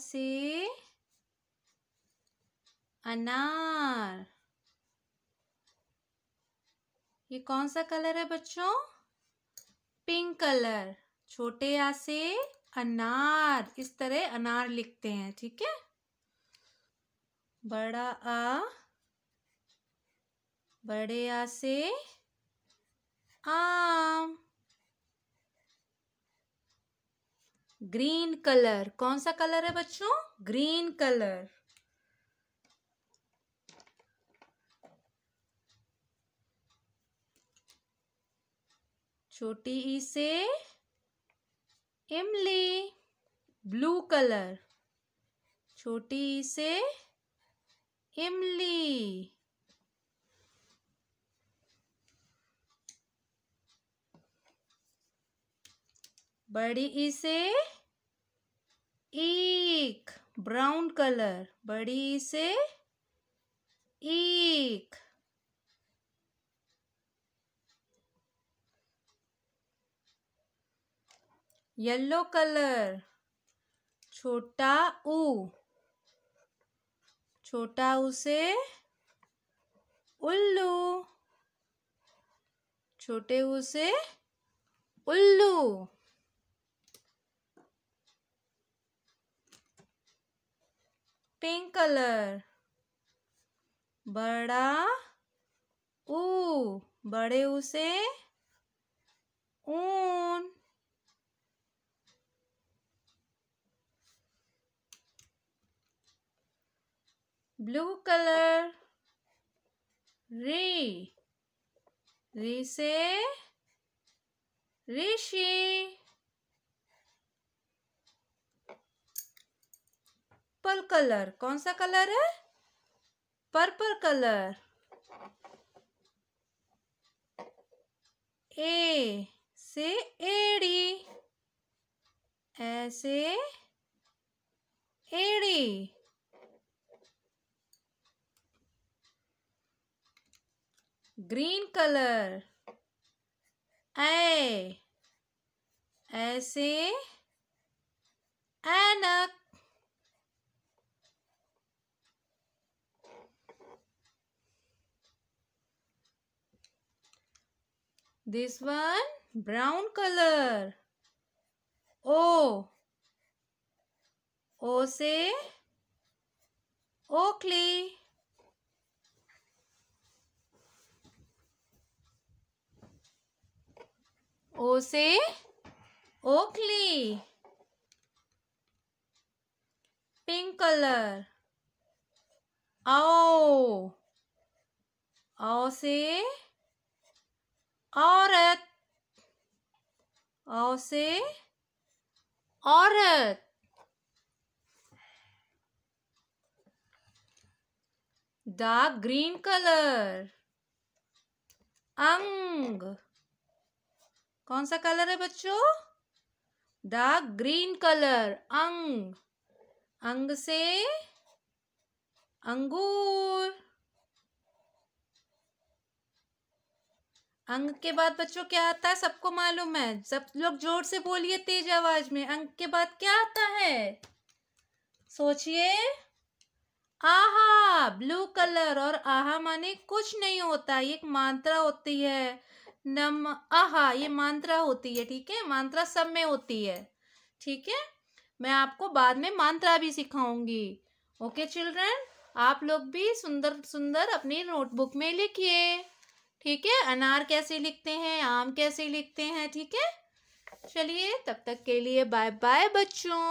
से अनार ये कौन सा कलर है बच्चों पिंक कलर छोटे आ से अनार इस तरह अनार लिखते हैं ठीक है बड़ा आ बड़े आ से आम ग्रीन कलर कौन सा कलर है बच्चों ग्रीन कलर छोटी ई e से इमली ब्लू कलर छोटी ई e से इमली बड़ी ई से एक ब्राउन कलर बड़ी ई से एक येलो कलर छोटा ऊ छोटा उसे से उल्लू छोटे उसे से उल्लू पिंक कलर बड़ा ऊ बड़े उसे ऊन ब्लू कलर री री से ऋषि कलर कौन सा कलर है पर्पल कलर ए से एड़ी ऐसे एड़ी ग्रीन कलर ऐ ऐसे ऐनक this one brown color o o से oakley o से oakley pink color o o से औरत औ से औरत डार्क ग्रीन कलर अंग कौन सा कलर है बच्चों डार्क ग्रीन कलर अंग अंग से अंगूर अंग के बाद बच्चों क्या आता है सबको मालूम है सब लोग जोर से बोलिए तेज आवाज में अंग के बाद क्या आता है सोचिए आहा ब्लू कलर और आहा माने कुछ नहीं होता ये एक मात्रा होती है नम आहा ये मात्रा होती है ठीक है मात्रा सब में होती है ठीक है मैं आपको बाद में मात्रा भी सिखाऊंगी ओके चिल्ड्रन आप लोग भी सुंदर सुंदर अपनी नोटबुक में लिखिए ठीक है अनार कैसे लिखते हैं आम कैसे लिखते हैं ठीक है चलिए तब तक के लिए बाय बाय बच्चों